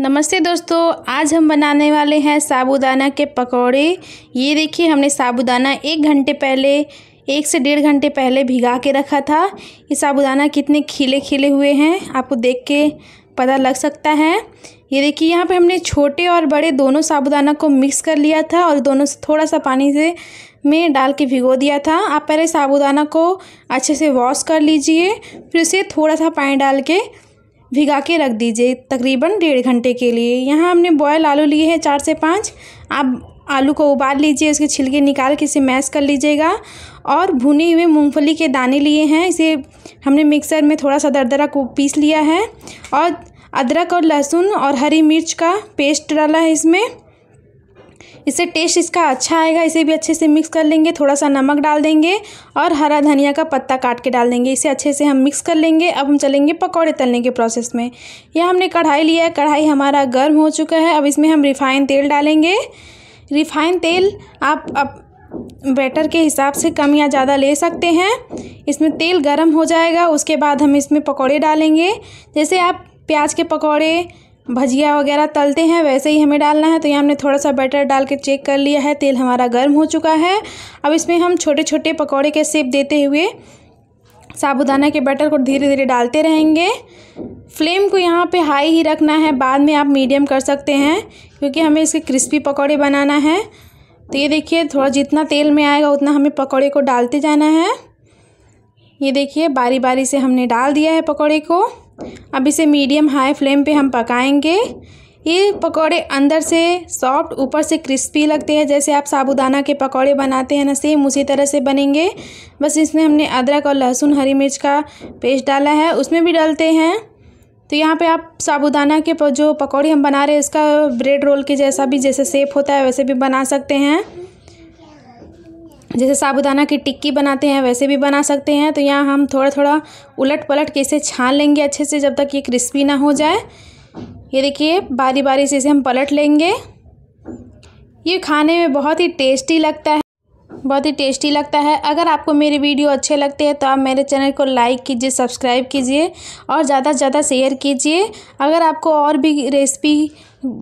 नमस्ते दोस्तों आज हम बनाने वाले हैं साबूदाना के पकौड़े ये देखिए हमने साबूदाना एक घंटे पहले एक से डेढ़ घंटे पहले भिगा के रखा था ये साबूदाना कितने खिले खिले हुए हैं आपको देख के पता लग सकता है ये देखिए यहाँ पे हमने छोटे और बड़े दोनों साबूदाना को मिक्स कर लिया था और दोनों से थोड़ा सा पानी से में डाल के भिगो दिया था आप पहले साबूदाना को अच्छे से वॉश कर लीजिए फिर उसे थोड़ा सा पानी डाल के भिगा के रख दीजिए तकरीबन डेढ़ घंटे के लिए यहाँ हमने बॉयल आलू लिए हैं चार से पाँच आप आलू को उबाल लीजिए उसके छिलके निकाल के इसे मैश कर लीजिएगा और भुने हुए मूंगफली के दाने लिए हैं इसे हमने मिक्सर में थोड़ा सा दरदरा को पीस लिया है और अदरक और लहसुन और हरी मिर्च का पेस्ट डाला है इसमें इससे टेस्ट इसका अच्छा आएगा इसे भी अच्छे से मिक्स कर लेंगे थोड़ा सा नमक डाल देंगे और हरा धनिया का पत्ता काट के डाल देंगे इसे अच्छे से हम मिक्स कर लेंगे अब हम चलेंगे पकौड़े तलने के प्रोसेस में यह हमने कढ़ाई लिया है कढ़ाई हमारा गर्म हो चुका है अब इसमें हम रिफाइन तेल डालेंगे रिफाइन तेल आप अब बैटर के हिसाब से कम या ज़्यादा ले सकते हैं इसमें तेल गर्म हो जाएगा उसके बाद हम इसमें पकौड़े डालेंगे जैसे आप प्याज के पकौड़े भजिया वगैरह तलते हैं वैसे ही हमें डालना है तो यहाँ हमने थोड़ा सा बैटर डाल के चेक कर लिया है तेल हमारा गर्म हो चुका है अब इसमें हम छोटे छोटे पकौड़े के सेप देते हुए साबुदाना के बैटर को धीरे धीरे डालते रहेंगे फ्लेम को यहाँ पे हाई ही रखना है बाद में आप मीडियम कर सकते हैं क्योंकि हमें इसके क्रिस्पी पकौड़े बनाना है तो ये देखिए थोड़ा जितना तेल में आएगा उतना हमें पकौड़े को डालते जाना है ये देखिए बारी बारी से हमने डाल दिया है पकौड़े को अब इसे मीडियम हाई फ्लेम पे हम पकाएंगे ये पकौड़े अंदर से सॉफ्ट ऊपर से क्रिस्पी लगते हैं जैसे आप साबूदाना के पकौड़े बनाते हैं ना सेम उसी तरह से बनेंगे बस इसमें हमने अदरक और लहसुन हरी मिर्च का पेस्ट डाला है उसमें भी डालते हैं तो यहाँ पे आप साबूदाना के जो पकौड़े हम बना रहे हैं उसका ब्रेड रोल के जैसा भी जैसे सेप होता है वैसे भी बना सकते हैं जैसे साबुदाना की टिक्की बनाते हैं वैसे भी बना सकते हैं तो यहाँ हम थोड़ा थोड़ा उलट पलट के इसे छान लेंगे अच्छे से जब तक ये क्रिस्पी ना हो जाए ये देखिए बारी बारी से इसे हम पलट लेंगे ये खाने में बहुत ही टेस्टी लगता है बहुत ही टेस्टी लगता है अगर आपको मेरे वीडियो अच्छे लगते हैं तो आप मेरे चैनल को लाइक कीजिए सब्सक्राइब कीजिए और ज़्यादा से ज़्यादा शेयर कीजिए अगर आपको और भी रेसिपी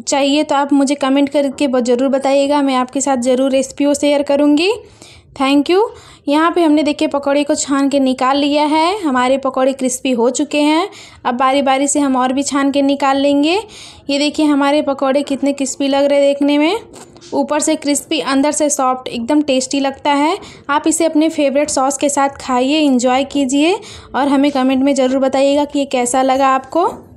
चाहिए तो आप मुझे कमेंट करके ज़रूर बताइएगा मैं आपके साथ ज़रूर रेसिपी शेयर करूँगी थैंक यू यहाँ पे हमने देखिए पकौड़े को छान के निकाल लिया है हमारे पकौड़े क्रिस्पी हो चुके हैं अब बारी बारी से हम और भी छान के निकाल लेंगे ये देखिए हमारे पकौड़े कितने क्रिस्पी लग रहे देखने में ऊपर से क्रिस्पी अंदर से सॉफ्ट एकदम टेस्टी लगता है आप इसे अपने फेवरेट सॉस के साथ खाइए इंजॉय कीजिए और हमें कमेंट में ज़रूर बताइएगा कि ये कैसा लगा आपको